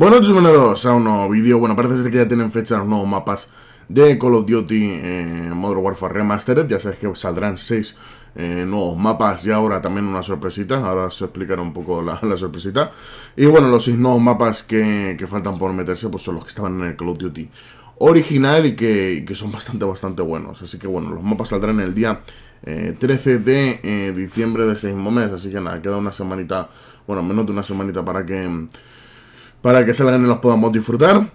Bueno, bienvenidos a un nuevo vídeo. Bueno, parece ser que ya tienen fecha los nuevos mapas de Call of Duty eh, Modern Warfare Remastered. Ya sabéis que saldrán seis eh, nuevos mapas y ahora también una sorpresita. Ahora os explicaré un poco la, sorpresita. Y bueno, los seis nuevos mapas que, faltan por meterse pues son los que estaban en el Call of Duty original y que, son bastante, bastante buenos. Así que bueno, los mapas saldrán el día 13 eh, de diciembre de ese mismo mes. Así que nada, queda una semanita, bueno, menos de una semanita para que para que salgan y los podamos disfrutar.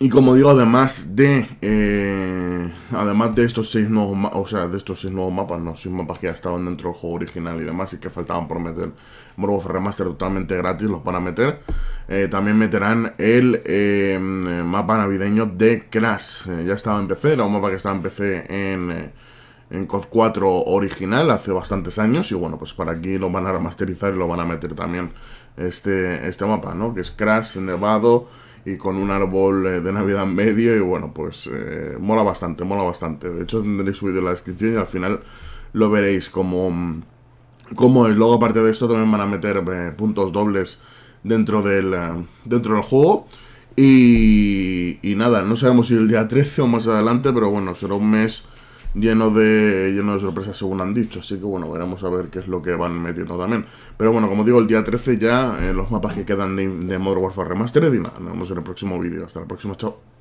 Y como digo, además de eh, además de estos seis nuevos o sea, de estos seis nuevos mapas, no, seis mapas que ya estaban dentro del juego original y demás, y que faltaban por meter Morboth Remaster totalmente gratis, los van a meter. Eh, también meterán el eh, mapa navideño de Crash. ya estaba en PC, era un mapa que estaba en PC en en COD 4 original hace bastantes años y bueno, pues para aquí lo van a remasterizar y lo van a meter también este, este mapa, ¿no? Que es Crash, nevado y con un árbol eh, de Navidad en medio y bueno, pues eh, mola bastante, mola bastante. De hecho tendréis vídeo en la descripción y al final lo veréis como, como luego aparte de esto también van a meter eh, puntos dobles dentro del, dentro del juego. Y, y nada, no sabemos si el día 13 o más adelante, pero bueno, será un mes lleno de, lleno de sorpresas según han dicho, así que bueno, veremos a ver qué es lo que van metiendo también. Pero bueno, como digo, el día 13 ya eh, los mapas que quedan de, de Modern Warfare Remastered y nada, nos vemos en el próximo vídeo. Hasta la próxima, chao.